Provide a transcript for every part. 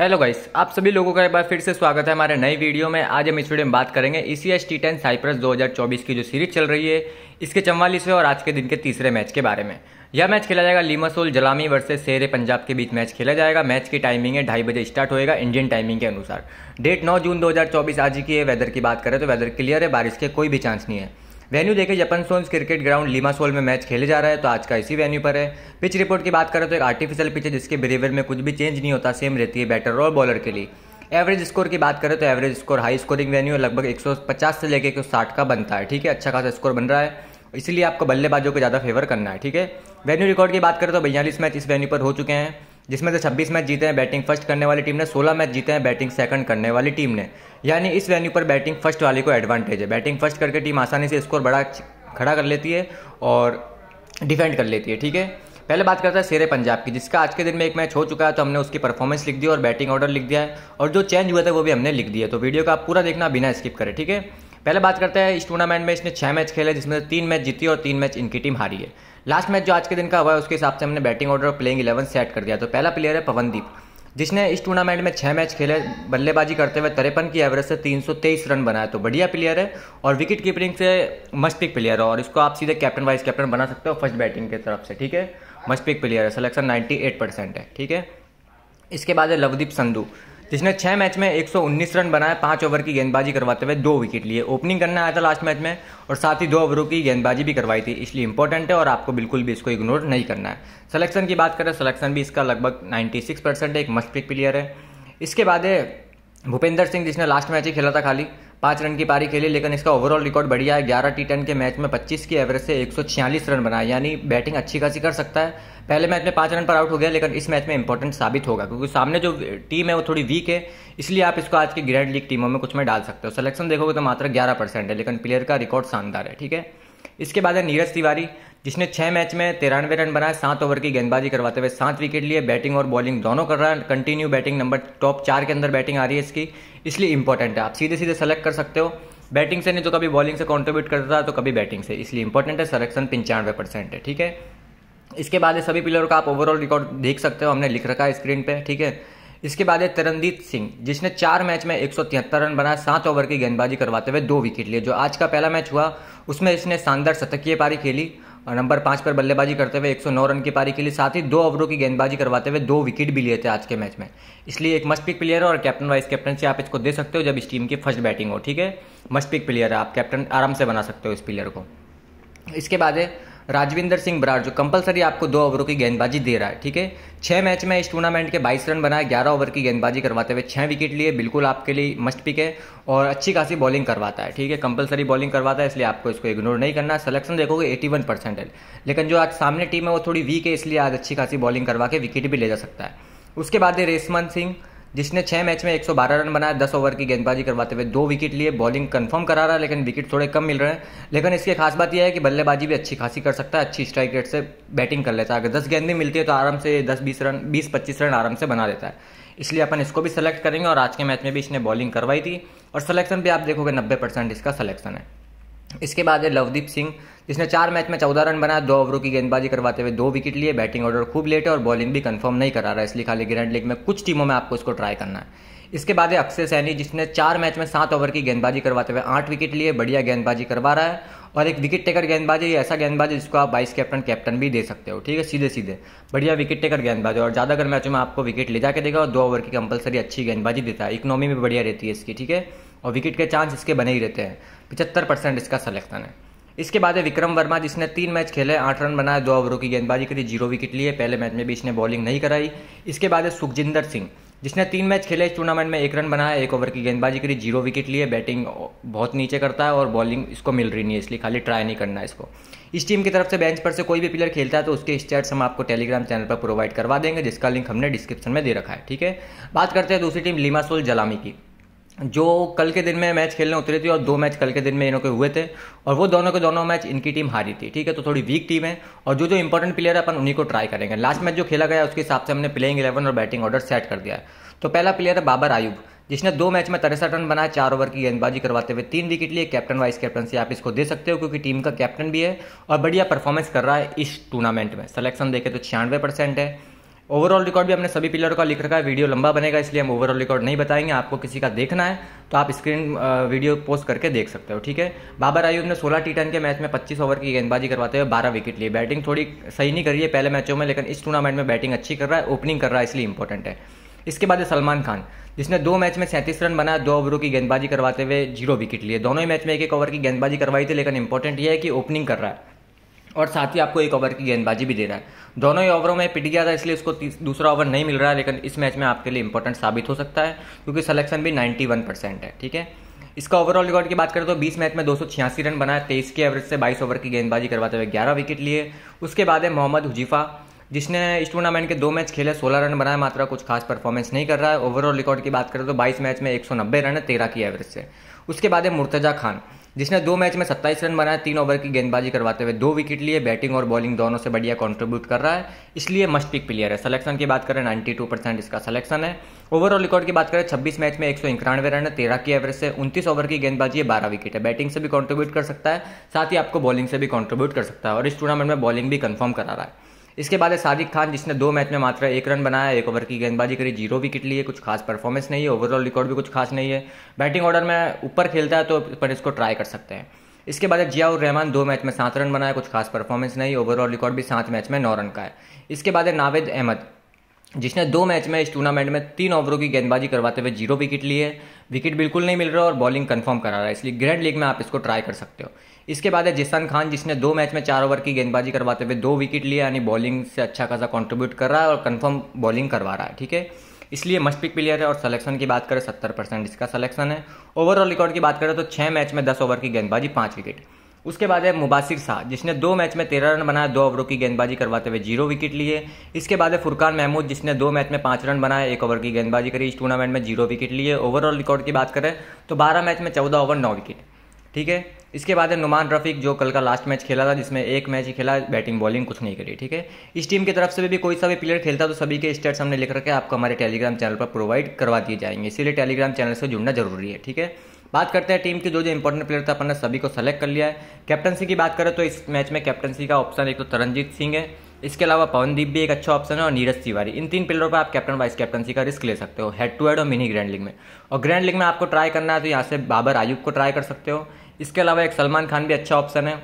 hello guys आप सभी लोगों का एक बार फिर से स्वागत है हमारे नई वीडियो में आज हम इस वीडियो में बात करेंगे E C S T ten Cyprus दो की जो सीरीज चल रही है इसके चवालीसवें और आज के दिन के तीसरे मैच के बारे में यह मैच खेला जाएगा लीमासोल जलामी वर्सेस शेर पंजाब के बीच मैच खेला जाएगा मैच की टाइमिंग है ढाई बजे स्टार्ट होएगा इंडियन टाइमिंग के अनुसार डेट नौ जून चौबीस आज की है वेदर की बात करें तो वेदर क्लियर है बारिश के कोई भी चांस नहीं है वेन्यू देखे जपन सोन्स क्रिकेट ग्राउंड लिमासोल में मैच खेले जा रहा है तो आज का इसी वेन्यू पर है पिच रिपोर्ट की बात करें तो एक आर्टिफिशियल पिच है जिसके बिहेवियर में कुछ भी चेंज नहीं होता सेम रहती है बैटर और बॉलर के लिए एवरेज स्कोर की बात करें तो average score high scoring venue लगभग 150 से लेकर 160 का बनता है ठीक है अच्छा खासा स्कोर बन रहा है इसलिए आपको बल्लेबाजों को ज़्यादा फेवर करना है ठीक है वेन्यू रिकॉर्ड की बात करें तो बयालीस मैच इस वेन्यू पर हो चुके हैं जिसमें से 26 मैच जीते हैं बैटिंग फर्स्ट करने वाली टीम ने 16 मैच जीते हैं बैटिंग सेकंड करने वाली टीम ने यानी इस वेन्यू पर बैटिंग फर्स्ट वाले को एडवांटेज है बैटिंग फर्स्ट करके टीम आसानी से स्कोर बड़ा खड़ा कर लेती है और डिफेंड कर लेती है ठीक है पहले बात करता है शेर पंजाब की जिसका आज के दिन में एक मैच हो चुका है तो हमने उसकी परफॉर्मेंस लिख दी और बैटिंग ऑर्डर लिख दिया है और जो चेंज हुआ था वो भी हमने लिख दिया तो वीडियो का आप पूरा देखना बिना स्किप करें ठीक है पहले बात करते हैं इस टूर्नामेंट में इसने छः मैच खेले जिसमें तीन मैच जीती और तीन मैच इनकी टीम हारी है लास्ट मैच जो आज के दिन का हुआ है उसके हिसाब से हमने बैटिंग ऑर्डर और प्लेइंग इलेवन सेट कर दिया तो पहला प्लेयर है पवनदीप जिसने इस टूर्नामेंट में छः मैच खेले बल्लेबाजी करते हुए तिरपन की एवरेज से 323 रन बनाए तो बढ़िया प्लेयर है और विकेट कीपरिंग से मस्ट पिक प्लेयर है और इसको आप सीधे कैप्टन वाइस कैप्टन बना सकते हो फर्स्ट बैटिंग की तरफ से ठीक है मस्ट पिक प्लेयर है सिलेक्शन नाइन्टी परसेंट है ठीक है इसके बाद है लवदीप संधू इसने छह मैच में 119 रन बनाए पांच ओवर की गेंदबाजी करवाते हुए दो विकेट लिए ओपनिंग करने आया था लास्ट मैच में और साथ ही दो ओवरों की गेंदबाजी भी करवाई थी इसलिए इंपॉर्टेंट है और आपको बिल्कुल भी इसको इग्नोर नहीं करना है सलेक्शन की बात करें सलेक्शन भी इसका लगभग नाइन्टी परसेंट एक मस्ट पिक प्लेयर है इसके बाद है भूपेंद्र सिंह जिसने लास्ट मैच ही खेला था खाली पांच रन की पारी खेली लेकिन इसका ओवरऑल रिकॉर्ड बढ़िया है ग्यारह टी टेन के मैच में पच्चीस की एवरेज से एक रन बनाए यानी बैटिंग अच्छी खासी कर सकता है पहले मैच में पांच रन पर आउट हो गया लेकिन इस मैच में इंपॉर्टेंट साबित होगा क्योंकि सामने जो टीम है वो थोड़ी वीक है इसलिए आप इसको आज की ग्रैंड लीग टीमों में कुछ में डाल सकते हो सिलेक्शन देखोगे तो मात्र ग्यारह परसेंट है लेकिन प्लेयर का रिकॉर्ड शानदार है ठीक है इसके बाद है नीरज तिवारी जिसने छह मैच में तिरानवे रन बनाए सात ओवर की गेंदबाजी करवाते हुए सात विकेट लिए बैटिंग और बॉलिंग दोनों कर रहा है कंटिन्यू बैटिंग नंबर टॉप चार के अंदर बैटिंग आ रही है इसकी इसलिए इंपॉर्टेंट है आप सीधे सीधे सेलेक्ट कर सकते हो बैटिंग से नहीं तो कभी बॉलिंग से कॉन्ट्रीब्यूट करता था तो कभी बैटिंग से इसलिए इंपॉर्टेंट है सलेक्शन पंचानवे परसेंट है ठीक है इसके बाद सभी प्लेयरों का आप ओवरऑल रिकॉर्ड देख सकते हो हमने लिख रखा है स्क्रीन पर ठीक है इसके बाद है तरनदीप सिंह जिसने चार मैच में एक रन बनाए सात ओवर की गेंदबाजी करवाते हुए दो विकेट लिए जो आज का पहला मैच हुआ उसमें इसने शानदार शतकीय पारी खेली और नंबर पाँच पर बल्लेबाजी करते हुए 109 रन की पारी के लिए साथ ही दो ओवरों की गेंदबाजी करवाते हुए दो विकेट भी लिए थे आज के मैच में इसलिए एक मस्ट पिक प्लेयर है और कैप्टन वाइस कैप्टन से आप इसको दे सकते हो जब इस टीम की फर्स्ट बैटिंग हो ठीक है मस्ट पिक प्लेयर है आप कैप्टन आराम से बना सकते हो इस प्लेयर को इसके बाद है राजविंदर सिंह बराड़ जो कंपलसरी आपको दो ओवरों की गेंदबाजी दे रहा है ठीक है छह मैच में इस टूर्नामेंट के 22 रन बनाए 11 ओवर की गेंदबाजी करवाते हुए छह विकेट लिए बिल्कुल आपके लिए मस्ट पिक है और अच्छी खासी बॉलिंग करवाता है ठीक है कंपलसरी बॉलिंग करवाता है इसलिए आपको इसको इग्नोर नहीं करना सिलेक्शन देखोगे एटी परसेंट है लेकिन जो आज सामने टीम है वो थोड़ी वीक है इसलिए आज अच्छी खासी बॉलिंग करवा के विकेट भी ले जा सकता है उसके बाद है रेशमन सिंह जिसने छह मैच में 112 रन बनाए 10 ओवर की गेंदबाजी करवाते हुए दो विकेट लिए बॉलिंग कंफर्म करा रहा है लेकिन विकेट थोड़े कम मिल रहे हैं लेकिन इसकी खास बात यह है कि बल्लेबाजी भी अच्छी खासी कर सकता है अच्छी स्ट्राइक रेट से बैटिंग कर लेता है अगर दस गेंदें मिलती है तो आराम से दस बीस रन बीस पच्चीस रन आराम से बना देता है इसलिए अपन इसको भी सिलेक्ट करेंगे और आज के मैच में भी इसने बॉलिंग करवाई थी और सलेक्शन भी आप देखोगे नब्बे परसेंट इसका सलेक्शन है इसके बाद है लवदीप सिंह जिसने चार मैच में चौदह रन बनाया दो ओवरों की गेंदबाजी करवाते हुए दो विकेट लिए बैटिंग ऑर्डर खूब लेट है और बॉलिंग भी कंफर्म नहीं करा रहा है इसलिए खाली ग्रैंड लीग में कुछ टीमों में आपको इसको ट्राई करना है इसके बाद है अक्षय सैनी जिसने चार मैच में सात ओवर की गेंदबाजी करवाते हुए आठ विकेट लिए बढ़िया गेंदबाजी करवा रहा है और एक विकेट टेकर गेंदबाजी ऐसा गेंदबाज है जिसको आप वाइस कैप्टन कैप्टन भी दे सकते हो ठीक है सीधे सीधे बढ़िया विकेट टेकर गेंदबाज और ज़्यादातर मैचों में आपको विकेट ले जाके देगा और दो ओवर की कंपलसरी अच्छी गेंदबाजी देता है इकोनॉमी भी बढ़िया रहती है इसकी ठीक है और विकेट के चांस इसके बने ही रहते हैं पिचहत्तर परसेंट इसका सलेक्शन है इसके बाद है विक्रम वर्मा जिसने तीन मैच खेले आठ रन बनाए दो ओवरों की गेंदबाजी करी जीरो विकेट लिए पहले मैच में भी इसने बॉलिंग नहीं कराई इसके बाद है सुखजिंदर सिंह जिसने तीन मैच खेले इस टूर्नामेंट में एक रन बनाया एक ओवर की गेंदबाजी करी जीरो विकेट लिए बैटिंग बहुत नीचे करता है और बॉलिंग इसको मिल रही नहीं है इसलिए खाली ट्राई नहीं करना है इसको इस टीम की तरफ से बेंच पर से कोई भी प्लेयर खेलता है तो उसके स्टेट्स हम आपको टेलीग्राम चैनल पर प्रोवाइड करवा देंगे जिसका लिंक हमने डिस्क्रिप्शन में दे रखा है ठीक है बात करते हैं दूसरी टीम लिमासोल जलामी की जो कल के दिन में मैच खेलने उतरी थी और दो मैच कल के दिन में इनों के हुए थे और वो दोनों के दोनों मैच इनकी टीम हारी थी ठीक है तो थोड़ी वीक टीम है और जो जो इंपॉर्टेंट प्लेयर है अपन उन्हीं को ट्राई करेंगे लास्ट मैच जो खेला गया उसके हिसाब से हमने प्लेइंग इलेवन और बैटिंग ऑर्डर सेट कर दिया है तो पहला प्लेयर है बाबर आयुब जिसने दो मैच में तिरसठ रन बनाया चार ओवर की गेंदबाजी करवाते हुए तीन विकेट लिए कैप्टन वाइस कैप्टन से आप इसको दे सकते हो क्योंकि टीम का कैप्टन भी है और बढ़िया परफॉर्मेंस कर रहा है इस टूर्नामेंट में सलेक्शन देखे तो छियानवे परसेंट है ओवरऑल रिकॉर्ड भी हमने सभी पिलर का लिख रखा है वीडियो लंबा बनेगा इसलिए हम ओवरऑल रिकॉर्ड नहीं बताएंगे आपको किसी का देखना है तो आप स्क्रीन वीडियो पोस्ट करके देख सकते हो ठीक है बाबर आयुब ने 16 टी के मैच में 25 ओवर की गेंदबाजी करवाते हुए 12 विकेट लिए बैटिंग थोड़ी सही नहीं कर रही है पहले मैचों में लेकिन इस टूर्नामेंट में बैटिंग अच्छी कर रहा है ओपनिंग कर रहा है इसलिए इंपॉर्टेंट है इसके बाद है सलमान खान जिसने दो मैच में सैंतीस रन बनाया दो ओवरों की गेंदबाजी करवाते हुए जीरो विकेट लिए दोनों ही मैच में एक एक ओवर की गेंदबाजी करवाई थी लेकिन इंपॉर्टेंट यह है कि ओपनिंग कर रहा है और साथ ही आपको एक ओवर की गेंदबाजी भी दे रहा है दोनों ही ओवरों में पिट गया था इसलिए उसको दूसरा ओवर नहीं मिल रहा है लेकिन इस मैच में आपके लिए इंपॉर्टेंट साबित हो सकता है क्योंकि सलेक्शन भी 91 परसेंट है ठीक है इसका ओवरऑल रिकॉर्ड की बात करें तो 20 मैच में दो रन बनाए तेईस के एवरेज से 22 ओवर की गेंदबाजी करवाते हुए 11 विकेट लिए उसके बाद है मोहम्मद हुजीफा जिसने इस टूर्नामेंट के दो मैच खेले 16 रन बनाए मात्रा कुछ खास परफॉर्मेंस नहीं कर रहा है ओवरऑल रिकॉर्ड की बात करें तो 22 मैच में 190 रन है तेरह की एवरेज से उसके बाद है मुर्तजा खान जिसने दो मैच में 27 रन बनाए तीन ओवर की गेंदबाजी करवाते हुए दो विकेट लिए बैटिंग और बॉलिंग दोनों से बढ़िया कंट्रीब्यूट कर रहा है इसलिए मस्ट पिक प्लेयर है सिलेक्शन की बात करें 92 परसेंट इसका सिलेक्शन है ओवरऑल रिकॉर्ड की बात करें 26 मैच में एक रन है तेरह की एवरेज से उनतीस ओवर की गेंदबाजी है बारह विकेट है बैटिंग से भी कॉन्ट्रीब्यूट कर सकता है साथ ही आपको बॉलिंग से भी कॉन्ट्रीब्यूट कर सकता है और इस टूर्नामेंट में बॉलिंग भी कन्फर्म करा रहा है इसके बाद है सादिक खान जिसने दो मैच में मात्र एक रन बनाया एक ओवर की गेंदबाजी करी जीरो विकेट लिए कुछ खास परफॉर्मेंस नहीं है ओवरऑल रिकॉर्ड भी कुछ खास नहीं है बैटिंग ऑर्डर में ऊपर खेलता है तो पर इसको ट्राई कर सकते हैं इसके बाद जियाउर रहमान दो मैच में सात रन बनाया कुछ खास परफॉर्मेंस नहीं ओवरऑल रिकॉर्ड भी सात मैच में नौ रन का है इसके बाद है नावेद अहमद जिसने दो मैच में इस टूर्नामेंट में तीन ओवरों की गेंदबाजी करवाते हुए जीरो विकेट लिए विकेट बिल्कुल नहीं मिल रहा और बॉलिंग कंफर्म करा रहा है इसलिए ग्रैंड लीग में आप इसको ट्राई कर सकते हो इसके बाद है जिसान खान जिसने दो मैच में चार ओवर की गेंदबाजी करवाते हुए दो विकेट लिए यानी बॉलिंग से अच्छा खासा कॉन्ट्रीब्यूट कर रहा है और कन्फर्म बॉलिंग करवा रहा है ठीक है इसलिए मस्ट पिक प्लेयर है और सलेक्शन की बात करें सत्तर परसेंट इसका सलेक्शन है ओवरऑल रिकॉर्ड की बात करें तो छः मैच में दस ओवर की गेंदबाजी पाँच विकेट उसके बाद है मुबासिर शाह जिसने दो मैच में तेरह रन बनाए दो ओवरों की गेंदबाजी करवाते हुए जीरो विकेट लिए इसके बाद है फुरकान महमूद जिसने दो मैच में पाँच रन बनाए एक ओवर की गेंदबाजी करी इस टूर्नामेंट में जीरो विकेट लिए ओवरऑल रिकॉर्ड की बात करें तो बारह मैच में चौदह ओवर नौ विकेट ठीक है इसके बाद है नुमान रफीक जो कल का लास्ट मैच खेला था जिसमें एक मैच ही खेला बैटिंग बॉलिंग कुछ नहीं करी ठीक है इस टीम की तरफ से भी कोई सा भी प्लेयर खेलता तो सभी के स्टेट्स हमने लिख रखे आपको हमारे टेलीग्राम चैनल पर प्रोवाइड करवा दिए जाएंगे इसीलिए टेलीग्राम चैनल से जुड़ना जरूरी है ठीक है बात करते हैं टीम के जो जो इंपॉर्टेंट प्लेयर था अपन ने सभी को सेलेक्ट कर लिया है कैप्टनसी की बात करें तो इस मैच में कैप्टनसी का ऑप्शन एक तो तरनजीत सिंह है इसके अलावा पवनदीप भी एक अच्छा ऑप्शन है और नीरज तिवारी इन तीन प्लेयरों पर आप कैप्टन वाइस कैप्टनसी का रिस्क ले सकते हो हेड टू हेड और मिनी ग्रैंड लीग में और ग्रैंड लीग में आपको ट्राई करना है तो यहाँ से बाबर आयुब को ट्राई कर सकते हो इसके अलावा एक सलमान खान भी अच्छा ऑप्शन है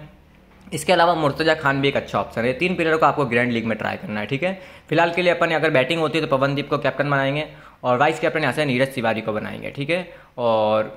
इसके अलावा मुर्तजा खान भी एक अच्छा ऑप्शन है तीन प्लेयर को आपको ग्रैंड लीग में ट्राई करना है ठीक है फिलहाल के लिए अपन अगर बैटिंग होती है तो पवनदीप को कैप्टन बनाएंगे और वाइस कैप्टन यहाँ से नीरज तिवारी को बनाएंगे ठीक है और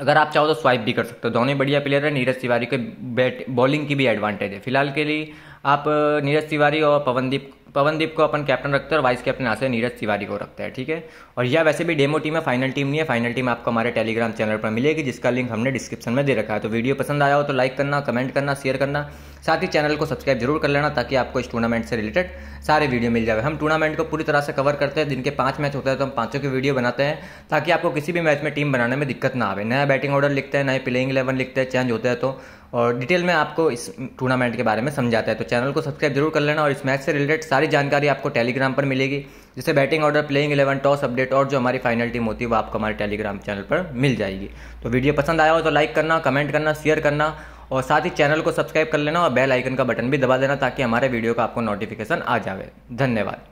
अगर आप चाहो तो स्वाइप भी कर सकते हो धोनी बढ़िया प्लेयर है नीरज तिवारी के बैट बॉलिंग की भी एडवांटेज है फिलहाल के लिए आप नीरज तिवारी और पवनदीप पवनदीप को अपन कैप्टन रखते हैं और वाइस कैप्टन आसे नीरज तिवारी को रखते हैं ठीक है और यह वैसे भी डेमो टीम है फाइनल टीम नहीं है फाइनल टीम आपको हमारे टेलीग्राम चैनल पर मिलेगी जिसका लिंक हमने डिस्क्रिप्शन में दे रखा है तो वीडियो पसंद आया हो तो लाइक करना कमेंट करना शेयर करना साथ ही चैनल को सब्सक्राइब जरूर कर लेना ताकि आपको इस टूर्नामेंट से रिलेटेड सारे वीडियो मिल जाए हम टूर्नामेंट को पूरी तरह से कवर करते हैं जिनके पाँच मैच होते हैं तो हम पाँचों की वीडियो बनाते हैं ताकि आपको किसी भी मैच में टीम बनाने में दिक्कत ना आए नया बैटिंग ऑर्डर लिखते हैं नए प्लेइंग इलेवन लिखते हैं चेंज होते हैं तो और डिटेल में आपको इस टूर्नामेंट के बारे में समझाता है तो चैनल को सब्सक्राइब जरूर कर लेना और इस मैच से रिलेटेड सारे सारी जानकारी आपको टेलीग्राम पर मिलेगी जैसे batting order playing eleven toss update और जो हमारी फाइनल टीम होती है वो आपको हमारे टेलीग्राम चैनल पर मिल जाएगी तो वीडियो पसंद आया हो तो लाइक करना कमेंट करना शेयर करना और साथ ही चैनल को सब्सक्राइब कर लेना और बेल आइकन का बटन भी दबा देना ताकि हमारे वीडियो का आपको नोटिफिकेशन आ जाए धन्यवाद